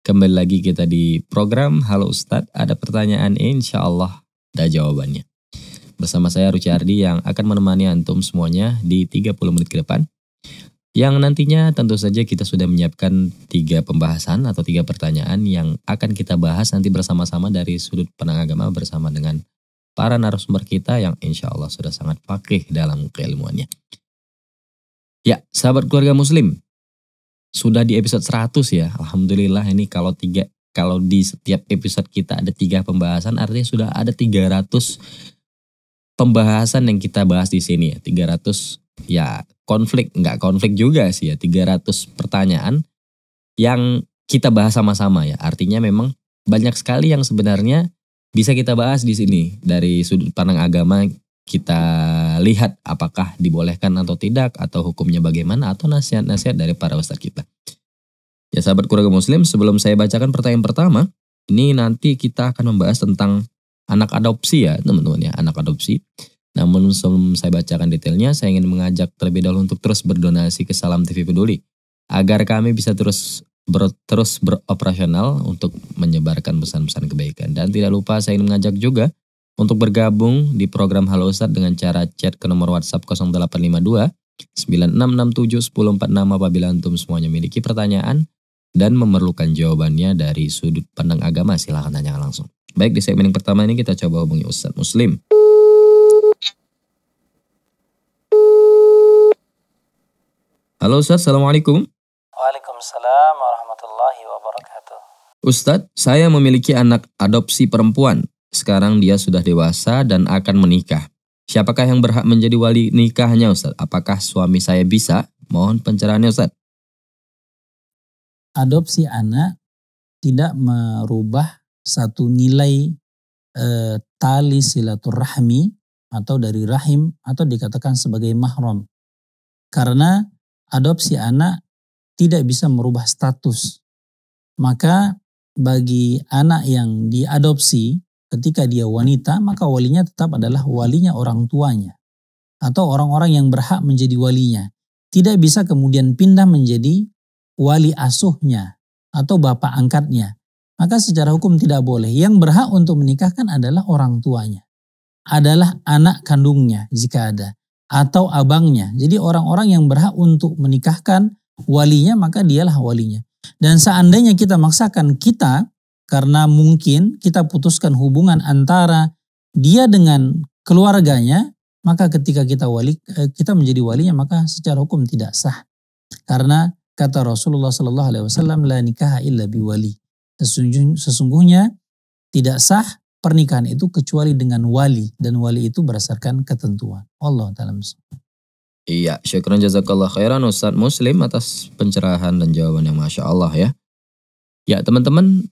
Kembali lagi kita di program Halo Ustadz. Ada pertanyaan insya Allah ada jawabannya. Bersama saya Rucardi yang akan menemani Antum semuanya di 30 menit ke depan. Yang nantinya tentu saja kita sudah menyiapkan tiga pembahasan atau tiga pertanyaan yang akan kita bahas nanti bersama-sama dari sudut pandang agama bersama dengan para narasumber kita yang insya Allah sudah sangat fakih dalam keilmuannya. Ya, sahabat keluarga muslim, sudah di episode 100 ya. Alhamdulillah ini kalau tiga kalau di setiap episode kita ada tiga pembahasan artinya sudah ada 300 pembahasan yang kita bahas di sini ya. 300 ya konflik nggak konflik juga sih ya 300 pertanyaan yang kita bahas sama-sama ya. Artinya memang banyak sekali yang sebenarnya bisa kita bahas di sini dari sudut pandang agama kita lihat apakah dibolehkan atau tidak atau hukumnya bagaimana atau nasihat-nasihat dari para ustaz kita. Ya sahabat keluarga muslim, sebelum saya bacakan pertanyaan pertama, ini nanti kita akan membahas tentang anak adopsi ya teman-teman ya, anak adopsi. Namun sebelum saya bacakan detailnya, saya ingin mengajak terlebih dahulu untuk terus berdonasi ke Salam TV Peduli agar kami bisa terus ber, terus beroperasional untuk menyebarkan pesan-pesan kebaikan. Dan tidak lupa saya ingin mengajak juga untuk bergabung di program Halo Ustadz dengan cara chat ke nomor WhatsApp 0852 9667 1046 apabila antum semuanya memiliki pertanyaan dan memerlukan jawabannya dari sudut pandang agama silahkan tanya langsung. Baik di segmen yang pertama ini kita coba hubungi Ustadz Muslim. Halo Ustadz, Assalamualaikum. Waalaikumsalam warahmatullahi wabarakatuh. Ustadz, saya memiliki anak adopsi perempuan. Sekarang dia sudah dewasa dan akan menikah. Siapakah yang berhak menjadi wali nikahnya Ustaz? Apakah suami saya bisa? Mohon pencerahannya Ustaz. Adopsi anak tidak merubah satu nilai e, tali silaturahmi atau dari rahim atau dikatakan sebagai mahram. Karena adopsi anak tidak bisa merubah status. Maka bagi anak yang diadopsi ketika dia wanita, maka walinya tetap adalah walinya orang tuanya atau orang-orang yang berhak menjadi walinya. Tidak bisa kemudian pindah menjadi wali asuhnya atau bapak angkatnya. Maka secara hukum tidak boleh. Yang berhak untuk menikahkan adalah orang tuanya. Adalah anak kandungnya jika ada. Atau abangnya. Jadi orang-orang yang berhak untuk menikahkan walinya maka dialah walinya. Dan seandainya kita maksakan kita karena mungkin kita putuskan hubungan antara dia dengan keluarganya, maka ketika kita wali eh, kita menjadi walinya maka secara hukum tidak sah. Karena kata Rasulullah sallallahu alaihi wasallam la nikah illa biwali. Sesungguhnya, sesungguhnya tidak sah pernikahan itu kecuali dengan wali dan wali itu berdasarkan ketentuan. Allah taala Iya, syukran jazakallah khairan Ustaz Muslim atas pencerahan dan jawaban yang Masya Allah ya. Ya teman-teman,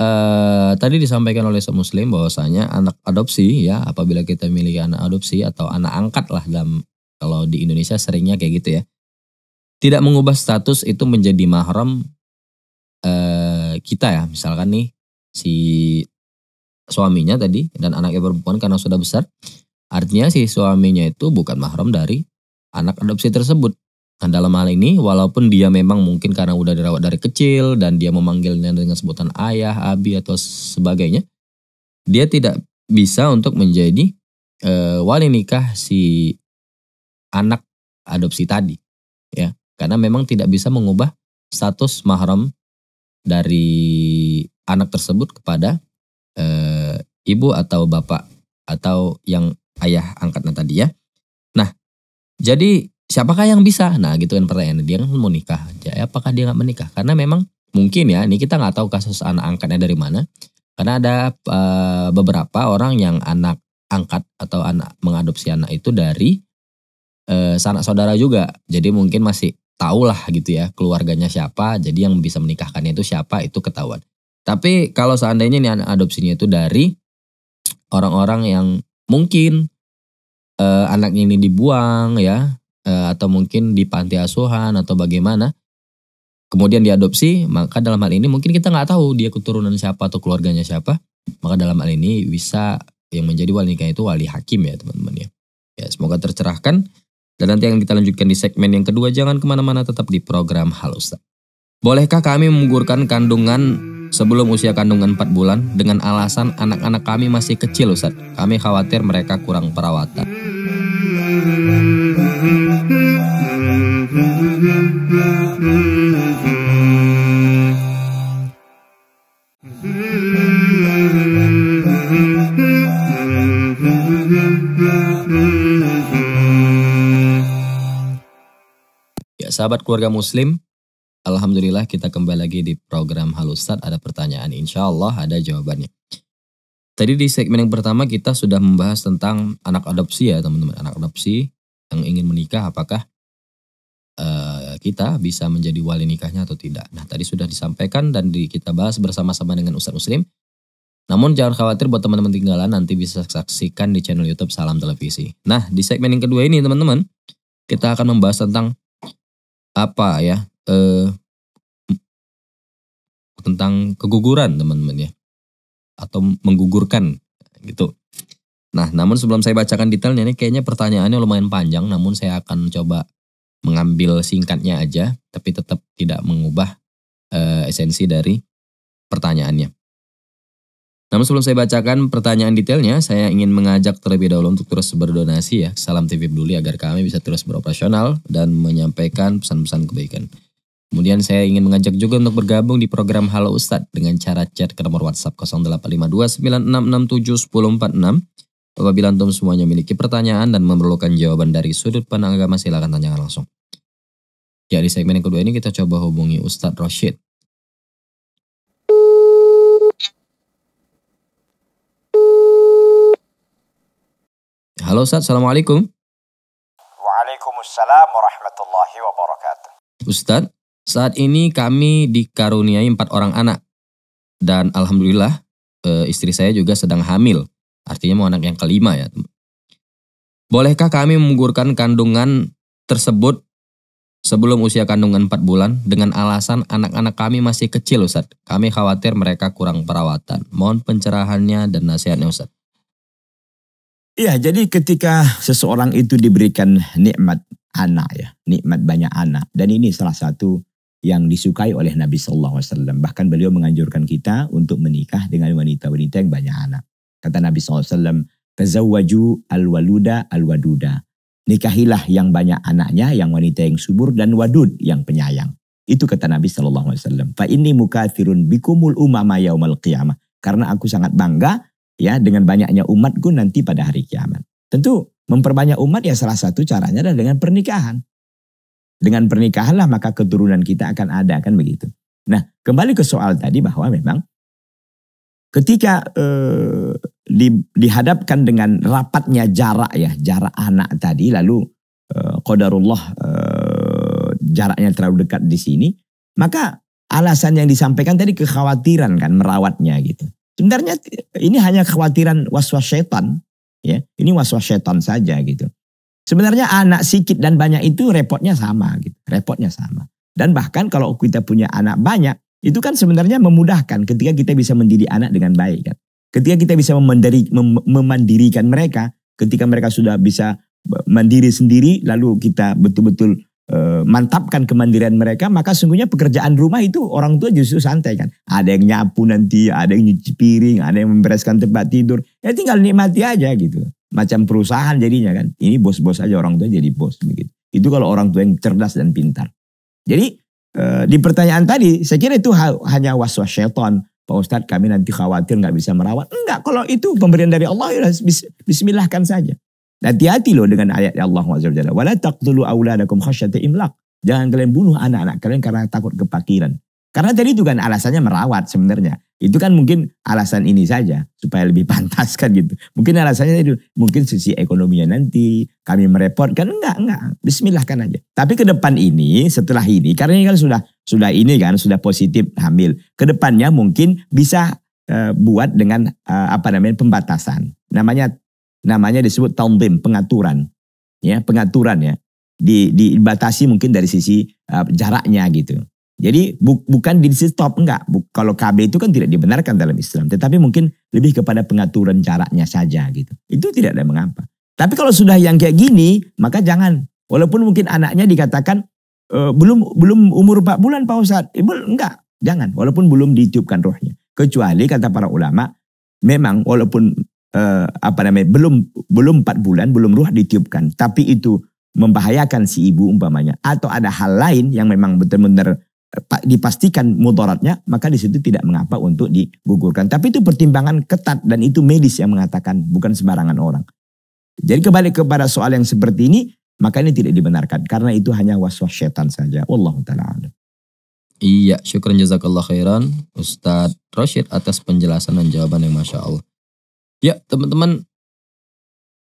Uh, tadi disampaikan oleh se muslim bahwasanya anak adopsi ya apabila kita memiliki anak adopsi atau anak angkat lah dalam kalau di Indonesia seringnya kayak gitu ya tidak mengubah status itu menjadi mahram uh, kita ya misalkan nih si suaminya tadi dan anaknya perempuan karena sudah besar artinya si suaminya itu bukan mahram dari anak adopsi tersebut Nah dalam hal ini walaupun dia memang mungkin karena udah dirawat dari kecil dan dia memanggilnya dengan sebutan ayah, abi atau sebagainya, dia tidak bisa untuk menjadi e, wali nikah si anak adopsi tadi, ya karena memang tidak bisa mengubah status mahram dari anak tersebut kepada e, ibu atau bapak atau yang ayah angkatnya tadi ya. Nah jadi siapakah yang bisa? Nah gitu kan pertanyaannya dia kan mau nikah aja. Eh, apakah dia nggak menikah? Karena memang mungkin ya ini kita nggak tahu kasus anak angkatnya dari mana. Karena ada e, beberapa orang yang anak angkat atau anak mengadopsi anak itu dari e, sanak saudara juga. Jadi mungkin masih tahu lah gitu ya keluarganya siapa. Jadi yang bisa menikahkannya itu siapa itu ketahuan. Tapi kalau seandainya ini anak adopsinya itu dari orang-orang yang mungkin e, anaknya ini dibuang ya Eh, atau mungkin di panti asuhan atau bagaimana kemudian diadopsi maka dalam hal ini mungkin kita nggak tahu dia keturunan siapa atau keluarganya siapa maka dalam hal ini bisa yang menjadi wali nikah itu wali hakim ya teman-teman ya ya semoga tercerahkan dan nanti yang kita lanjutkan di segmen yang kedua jangan kemana-mana tetap di program halus bolehkah kami menggugurkan kandungan sebelum usia kandungan 4 bulan dengan alasan anak-anak kami masih kecil Ustaz. Kami khawatir mereka kurang perawatan. Ya, sahabat keluarga muslim, Alhamdulillah kita kembali lagi di program Halusat. Ada pertanyaan, insya Allah ada jawabannya. Tadi di segmen yang pertama kita sudah membahas tentang anak adopsi ya teman-teman. Anak adopsi yang ingin menikah apakah uh, kita bisa menjadi wali nikahnya atau tidak. Nah tadi sudah disampaikan dan di, kita bahas bersama-sama dengan Ustadz Muslim. Namun jangan khawatir buat teman-teman tinggalan nanti bisa saksikan di channel YouTube Salam Televisi. Nah di segmen yang kedua ini teman-teman kita akan membahas tentang apa ya eh, tentang keguguran teman-teman ya atau menggugurkan gitu. Nah, namun sebelum saya bacakan detailnya ini kayaknya pertanyaannya lumayan panjang, namun saya akan coba mengambil singkatnya aja, tapi tetap tidak mengubah e, esensi dari pertanyaannya. Namun sebelum saya bacakan pertanyaan detailnya, saya ingin mengajak terlebih dahulu untuk terus berdonasi ya. Salam TV Peduli agar kami bisa terus beroperasional dan menyampaikan pesan-pesan kebaikan. Kemudian saya ingin mengajak juga untuk bergabung di program Halo Ustadz dengan cara chat ke nomor WhatsApp 0852 Apabila antum semuanya memiliki pertanyaan dan memerlukan jawaban dari sudut pandang agama, silakan tanyakan langsung. Ya, di segmen yang kedua ini kita coba hubungi Ustadz Rashid. Halo Ustadz, Assalamualaikum. Waalaikumsalam warahmatullahi wabarakatuh. Ustadz, saat ini kami dikaruniai empat orang anak. Dan Alhamdulillah, eh, istri saya juga sedang hamil. Artinya mau anak yang kelima ya. Bolehkah kami menggugurkan kandungan tersebut sebelum usia kandungan 4 bulan dengan alasan anak-anak kami masih kecil Ustaz. Kami khawatir mereka kurang perawatan. Mohon pencerahannya dan nasihatnya Ustaz. Iya, jadi ketika seseorang itu diberikan nikmat anak ya, nikmat banyak anak dan ini salah satu yang disukai oleh Nabi Shallallahu Alaihi Wasallam. Bahkan beliau menganjurkan kita untuk menikah dengan wanita-wanita yang banyak anak. Kata Nabi SAW, Tazawwaju al-waluda al-waduda. Nikahilah yang banyak anaknya, yang wanita yang subur dan wadud yang penyayang. Itu kata Nabi Shallallahu Alaihi Wasallam. Fa ini mukathirun bikumul umama yaumal qiyamah. Karena aku sangat bangga ya dengan banyaknya umatku nanti pada hari kiamat. Tentu memperbanyak umat ya salah satu caranya adalah dengan pernikahan. Dengan pernikahanlah maka keturunan kita akan ada kan begitu. Nah kembali ke soal tadi bahwa memang ketika eh, di, dihadapkan dengan rapatnya jarak ya, jarak anak tadi lalu uh, qadarullah uh, jaraknya terlalu dekat di sini, maka alasan yang disampaikan tadi kekhawatiran kan merawatnya gitu. Sebenarnya ini hanya kekhawatiran waswas setan ya. Ini waswas setan saja gitu. Sebenarnya anak sikit dan banyak itu repotnya sama gitu. Repotnya sama. Dan bahkan kalau kita punya anak banyak, itu kan sebenarnya memudahkan ketika kita bisa mendidik anak dengan baik kan. Ketika kita bisa memandiri, mem memandirikan mereka, ketika mereka sudah bisa mandiri sendiri, lalu kita betul-betul e, mantapkan kemandirian mereka, maka sungguhnya pekerjaan rumah itu orang tua justru santai kan. Ada yang nyapu nanti, ada yang nyuci piring, ada yang membereskan tempat tidur. Ya tinggal nikmati aja gitu. Macam perusahaan jadinya kan. Ini bos-bos aja orang tua jadi bos begitu. Itu kalau orang tua yang cerdas dan pintar. Jadi e, di pertanyaan tadi, saya kira itu hanya was-was syaitan. Pak Ustadz kami nanti khawatir nggak bisa merawat. Enggak, kalau itu pemberian dari Allah ya bismillahkan saja. Hati-hati loh dengan ayat Allah Subhanahu wa taala. Wala taqtulu auladakum khasyata imlaq. Jangan kalian bunuh anak-anak kalian karena takut kepakiran. Karena tadi itu kan alasannya merawat sebenarnya. Itu kan mungkin alasan ini saja supaya lebih pantas kan gitu. Mungkin alasannya itu mungkin sisi ekonominya nanti kami kan enggak enggak. Bismillah kan aja. Tapi ke depan ini setelah ini karena ini kan sudah sudah ini kan sudah positif hamil. Ke depannya mungkin bisa uh, buat dengan uh, apa namanya pembatasan. Namanya namanya disebut tombim pengaturan. Ya, pengaturan ya. Di dibatasi mungkin dari sisi uh, jaraknya gitu jadi bu, bukan di stop enggak. Bu, kalau KB itu kan tidak dibenarkan dalam Islam, tetapi mungkin lebih kepada pengaturan jaraknya saja gitu. Itu tidak ada mengapa. Tapi kalau sudah yang kayak gini, maka jangan. Walaupun mungkin anaknya dikatakan e, belum belum umur 4 bulan Pak Ustaz. Ibu eh, enggak, jangan. Walaupun belum ditiupkan rohnya. Kecuali kata para ulama, memang walaupun e, apa namanya belum belum 4 bulan belum ruh ditiupkan, tapi itu membahayakan si ibu umpamanya atau ada hal lain yang memang benar-benar dipastikan mudaratnya, maka di situ tidak mengapa untuk digugurkan. Tapi itu pertimbangan ketat dan itu medis yang mengatakan, bukan sembarangan orang. Jadi kembali kepada soal yang seperti ini, maka ini tidak dibenarkan karena itu hanya waswas setan saja. Allah taala Iya, syukur jazakallah khairan Ustadz Rashid atas penjelasan dan jawaban yang masya Allah. Ya, teman-teman,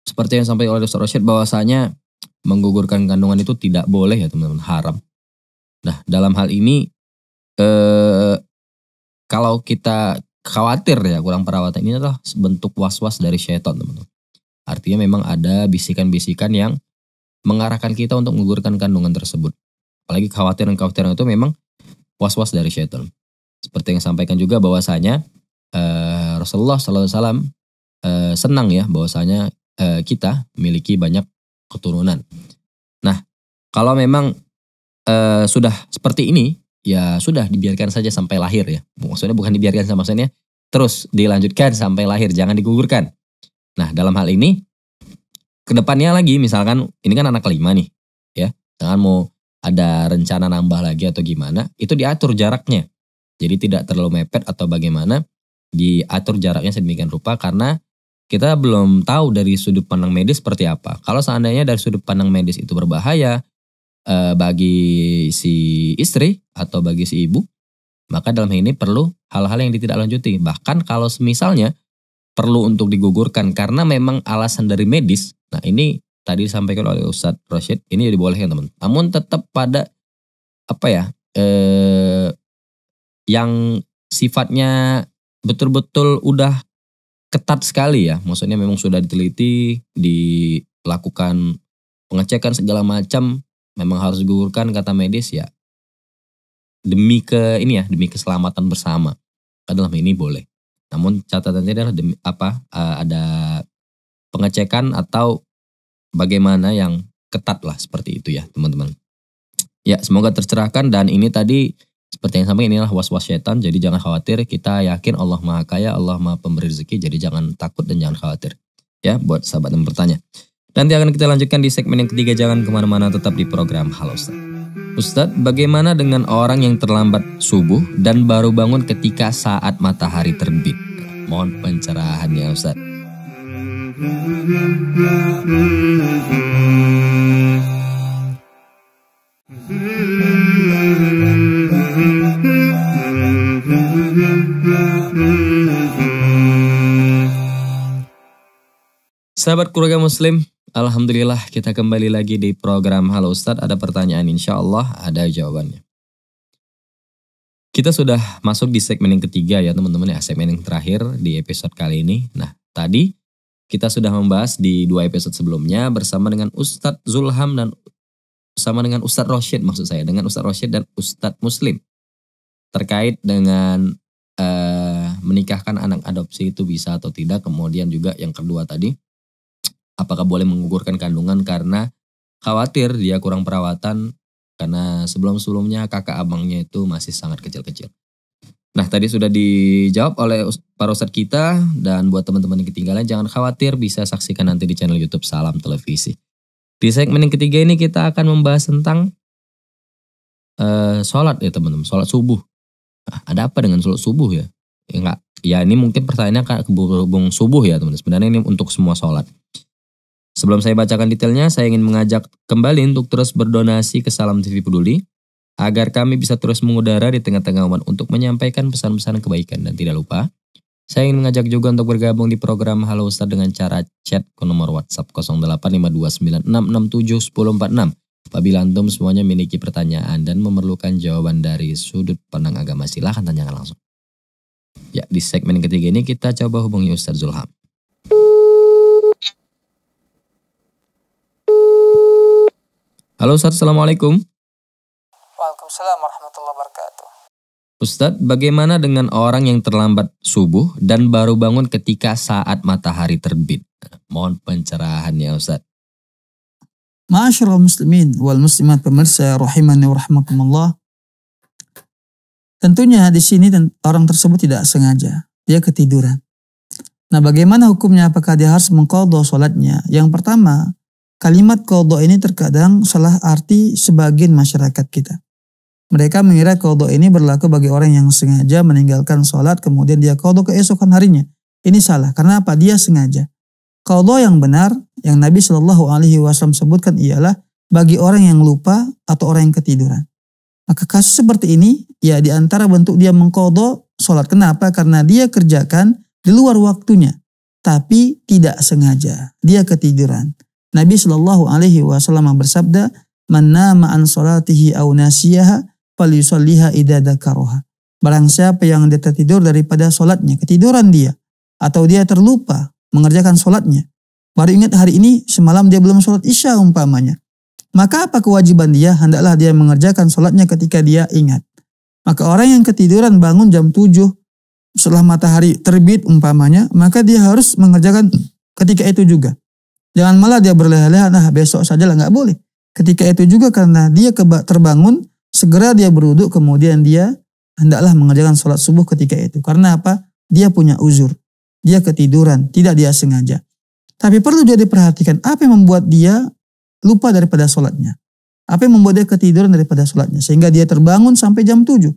seperti yang sampai oleh Ustadz Rashid bahwasanya menggugurkan kandungan itu tidak boleh ya teman-teman, haram. Nah, dalam hal ini eh, kalau kita khawatir ya kurang perawatan ini adalah bentuk was-was dari syaitan teman-teman. Artinya memang ada bisikan-bisikan yang mengarahkan kita untuk menggugurkan kandungan tersebut. Apalagi khawatiran-khawatiran itu memang was-was dari syaitan. Seperti yang sampaikan juga bahwasanya eh, Rasulullah SAW eh, senang ya bahwasanya eh, kita memiliki banyak keturunan. Nah, kalau memang Eh, sudah seperti ini, ya sudah dibiarkan saja sampai lahir ya. Maksudnya bukan dibiarkan sama maksudnya terus dilanjutkan sampai lahir, jangan digugurkan. Nah, dalam hal ini kedepannya lagi misalkan ini kan anak kelima nih ya. Jangan mau ada rencana nambah lagi atau gimana, itu diatur jaraknya. Jadi tidak terlalu mepet atau bagaimana, diatur jaraknya sedemikian rupa karena kita belum tahu dari sudut pandang medis seperti apa. Kalau seandainya dari sudut pandang medis itu berbahaya, Eh, bagi si istri atau bagi si ibu, maka dalam hal ini perlu hal-hal yang ditindaklanjuti. Bahkan kalau misalnya perlu untuk digugurkan karena memang alasan dari medis. Nah ini tadi disampaikan oleh Ustadz Rashid, ini boleh ya teman. Namun tetap pada apa ya eh, yang sifatnya betul-betul udah ketat sekali ya. Maksudnya memang sudah diteliti, dilakukan pengecekan segala macam memang harus digugurkan kata medis ya demi ke ini ya demi keselamatan bersama dalam ini boleh namun catatannya adalah demi apa uh, ada pengecekan atau bagaimana yang ketat lah seperti itu ya teman-teman ya semoga tercerahkan dan ini tadi seperti yang sampai inilah was-was setan jadi jangan khawatir kita yakin Allah Maha Kaya Allah Maha Pemberi rezeki jadi jangan takut dan jangan khawatir ya buat sahabat yang bertanya Nanti akan kita lanjutkan di segmen yang ketiga, jangan kemana-mana tetap di program Halo Ustadz. Ustadz, bagaimana dengan orang yang terlambat subuh dan baru bangun ketika saat matahari terbit? Mohon pencerahan ya Ustadz. Sahabat keluarga muslim, Alhamdulillah kita kembali lagi di program Halo Ustad Ada pertanyaan insya Allah ada jawabannya. Kita sudah masuk di segmen yang ketiga ya teman-teman ya. Segmen yang terakhir di episode kali ini. Nah tadi kita sudah membahas di dua episode sebelumnya bersama dengan Ustadz Zulham dan bersama dengan Ustadz Rosyid maksud saya. Dengan Ustadz Rosyid dan Ustadz Muslim. Terkait dengan uh, menikahkan anak adopsi itu bisa atau tidak. Kemudian juga yang kedua tadi apakah boleh menggugurkan kandungan karena khawatir dia kurang perawatan karena sebelum-sebelumnya kakak abangnya itu masih sangat kecil-kecil. Nah tadi sudah dijawab oleh para ustadz kita dan buat teman-teman yang ketinggalan jangan khawatir bisa saksikan nanti di channel YouTube Salam Televisi. Di segmen yang ketiga ini kita akan membahas tentang uh, sholat ya teman-teman, sholat subuh. Nah, ada apa dengan sholat subuh ya? Ya, enggak, ya ini mungkin pertanyaannya akan berhubung subuh ya teman-teman. Sebenarnya ini untuk semua sholat. Sebelum saya bacakan detailnya, saya ingin mengajak kembali untuk terus berdonasi ke Salam TV Peduli agar kami bisa terus mengudara di tengah-tengah umat untuk menyampaikan pesan-pesan kebaikan dan tidak lupa saya ingin mengajak juga untuk bergabung di program Halo Ustaz dengan cara chat ke nomor WhatsApp 085296671046. Apabila antum semuanya memiliki pertanyaan dan memerlukan jawaban dari sudut pandang agama, silahkan tanyakan langsung. Ya, di segmen ketiga ini kita coba hubungi Ustaz Zulham. Halo Ustaz, Assalamualaikum. Waalaikumsalam warahmatullahi wabarakatuh. Ustaz, bagaimana dengan orang yang terlambat subuh dan baru bangun ketika saat matahari terbit? Mohon pencerahannya Ustaz. Ma'asyiral muslimin wal muslimat pemirsa rahimani wa Tentunya di sini orang tersebut tidak sengaja, dia ketiduran. Nah bagaimana hukumnya? Apakah dia harus mengkodoh sholatnya? Yang pertama, Kalimat kodok ini terkadang salah arti sebagian masyarakat kita. Mereka mengira kodok ini berlaku bagi orang yang sengaja meninggalkan sholat kemudian dia kodok keesokan harinya. Ini salah, karena apa? Dia sengaja. Kodok yang benar, yang Nabi Shallallahu Alaihi Wasallam sebutkan ialah bagi orang yang lupa atau orang yang ketiduran. Maka kasus seperti ini, ya diantara bentuk dia mengkodok sholat. Kenapa? Karena dia kerjakan di luar waktunya, tapi tidak sengaja. Dia ketiduran. Nabi Shallallahu Alaihi Wasallam bersabda, mana ma'an solatihi au nasiyaha, falyusalliha idadakaroha." Barang siapa yang dia tertidur daripada solatnya, ketiduran dia, atau dia terlupa mengerjakan solatnya, baru ingat hari ini semalam dia belum solat isya umpamanya. Maka apa kewajiban dia? Hendaklah dia mengerjakan solatnya ketika dia ingat. Maka orang yang ketiduran bangun jam 7 setelah matahari terbit umpamanya, maka dia harus mengerjakan ketika itu juga. Jangan malah dia berleha-leha, nah besok saja lah nggak boleh. Ketika itu juga karena dia terbangun, segera dia beruduk, kemudian dia hendaklah mengerjakan sholat subuh ketika itu. Karena apa? Dia punya uzur. Dia ketiduran, tidak dia sengaja. Tapi perlu juga diperhatikan apa yang membuat dia lupa daripada sholatnya. Apa yang membuat dia ketiduran daripada sholatnya. Sehingga dia terbangun sampai jam 7.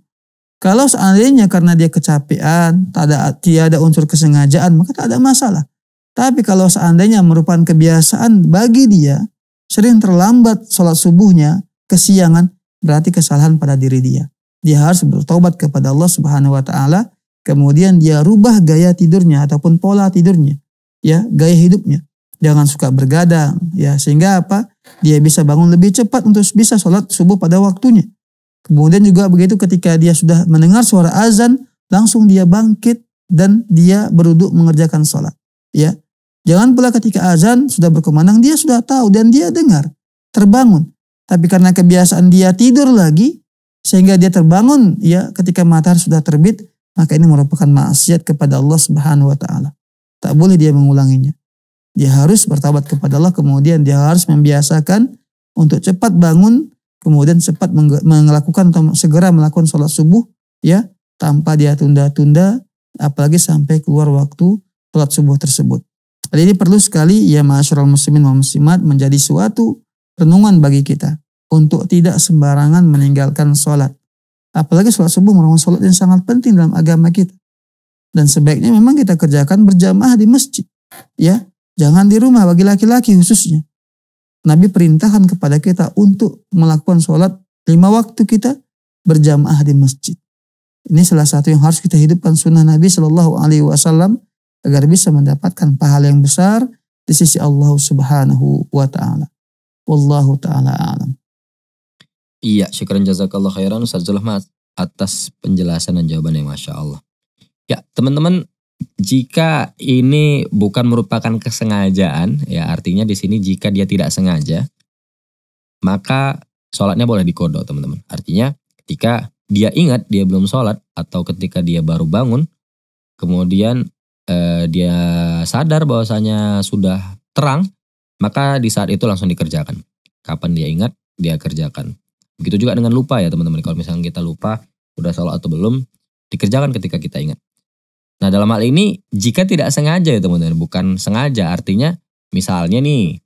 Kalau seandainya karena dia kecapean, tidak ada, tiada unsur kesengajaan, maka tak ada masalah. Tapi kalau seandainya merupakan kebiasaan bagi dia, sering terlambat sholat subuhnya, kesiangan, berarti kesalahan pada diri dia. Dia harus bertobat kepada Allah Subhanahu wa taala, kemudian dia rubah gaya tidurnya ataupun pola tidurnya, ya, gaya hidupnya. Jangan suka bergadang, ya, sehingga apa? Dia bisa bangun lebih cepat untuk bisa sholat subuh pada waktunya. Kemudian juga begitu ketika dia sudah mendengar suara azan, langsung dia bangkit dan dia beruduk mengerjakan sholat. Ya, Jangan pula ketika azan sudah berkumandang dia sudah tahu dan dia dengar, terbangun. Tapi karena kebiasaan dia tidur lagi sehingga dia terbangun ya ketika matahari sudah terbit, maka ini merupakan maksiat kepada Allah Subhanahu wa taala. Tak boleh dia mengulanginya. Dia harus bertobat kepada Allah kemudian dia harus membiasakan untuk cepat bangun kemudian cepat melakukan atau segera melakukan sholat subuh ya tanpa dia tunda-tunda apalagi sampai keluar waktu sholat subuh tersebut. Hal ini perlu sekali ya masyarakat muslimin dan muslimat menjadi suatu renungan bagi kita untuk tidak sembarangan meninggalkan sholat. Apalagi sholat subuh merupakan sholat yang sangat penting dalam agama kita. Dan sebaiknya memang kita kerjakan berjamaah di masjid. Ya, jangan di rumah bagi laki-laki khususnya. Nabi perintahkan kepada kita untuk melakukan sholat lima waktu kita berjamaah di masjid. Ini salah satu yang harus kita hidupkan sunnah Nabi Shallallahu Alaihi Wasallam agar bisa mendapatkan pahala yang besar di sisi Allah Subhanahu wa taala. Wallahu taala alam. Iya, syukran jazakallah khairan Ustaz mas atas penjelasan dan jawaban yang Masya Allah. Ya, teman-teman, jika ini bukan merupakan kesengajaan, ya artinya di sini jika dia tidak sengaja, maka sholatnya boleh dikodok, teman-teman. Artinya ketika dia ingat dia belum sholat atau ketika dia baru bangun, kemudian eh, dia sadar bahwasanya sudah terang, maka di saat itu langsung dikerjakan. Kapan dia ingat, dia kerjakan. Begitu juga dengan lupa ya teman-teman. Kalau misalnya kita lupa, udah sholat atau belum, dikerjakan ketika kita ingat. Nah dalam hal ini, jika tidak sengaja ya teman-teman, bukan sengaja, artinya misalnya nih,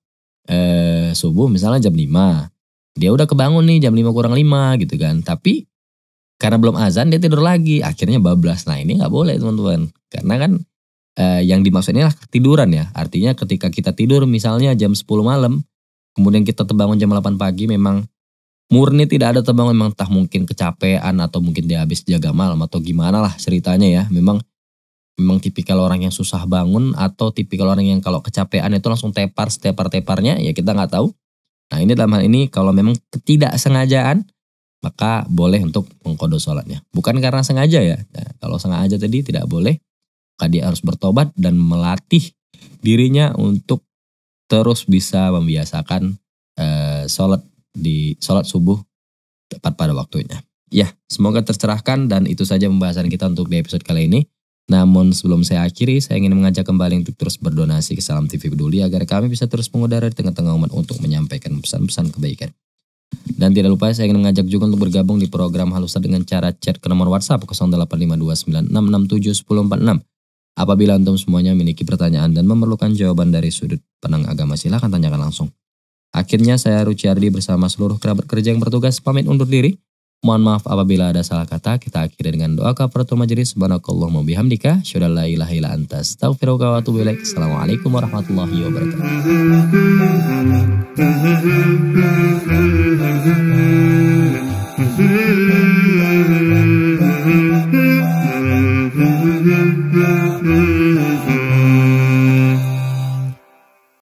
eh, subuh misalnya jam 5, dia udah kebangun nih jam 5 kurang 5 gitu kan. Tapi karena belum azan dia tidur lagi, akhirnya bablas. Nah ini gak boleh teman-teman, karena kan Eh, yang dimaksud inilah ketiduran ya. Artinya ketika kita tidur misalnya jam 10 malam, kemudian kita terbangun jam 8 pagi memang murni tidak ada terbangun memang entah mungkin kecapean atau mungkin dia habis jaga malam atau gimana lah ceritanya ya. Memang memang tipikal orang yang susah bangun atau tipikal orang yang kalau kecapean itu langsung tepar tepar teparnya ya kita nggak tahu. Nah ini dalam hal ini kalau memang ketidaksengajaan maka boleh untuk mengkodo sholatnya. Bukan karena sengaja ya. Nah, kalau sengaja tadi tidak boleh maka dia harus bertobat dan melatih dirinya untuk terus bisa membiasakan uh, sholat di sholat subuh tepat pada waktunya. Ya, semoga tercerahkan dan itu saja pembahasan kita untuk di episode kali ini. Namun sebelum saya akhiri, saya ingin mengajak kembali untuk terus berdonasi ke Salam TV Peduli agar kami bisa terus mengudara di tengah-tengah umat untuk menyampaikan pesan-pesan kebaikan. Dan tidak lupa saya ingin mengajak juga untuk bergabung di program Halusat dengan cara chat ke nomor WhatsApp 085296671046 Apabila antum semuanya memiliki pertanyaan dan memerlukan jawaban dari sudut penang agama, silahkan tanyakan langsung. Akhirnya saya Ruciardi bersama seluruh kerabat kerja yang bertugas pamit undur diri. Mohon maaf apabila ada salah kata, kita akhiri dengan doa kafaratul majelis. Subhanakallahumma bihamdika, syada la ilaha illa anta, astaghfiruka wa atubu ilaik. Assalamualaikum warahmatullahi wabarakatuh.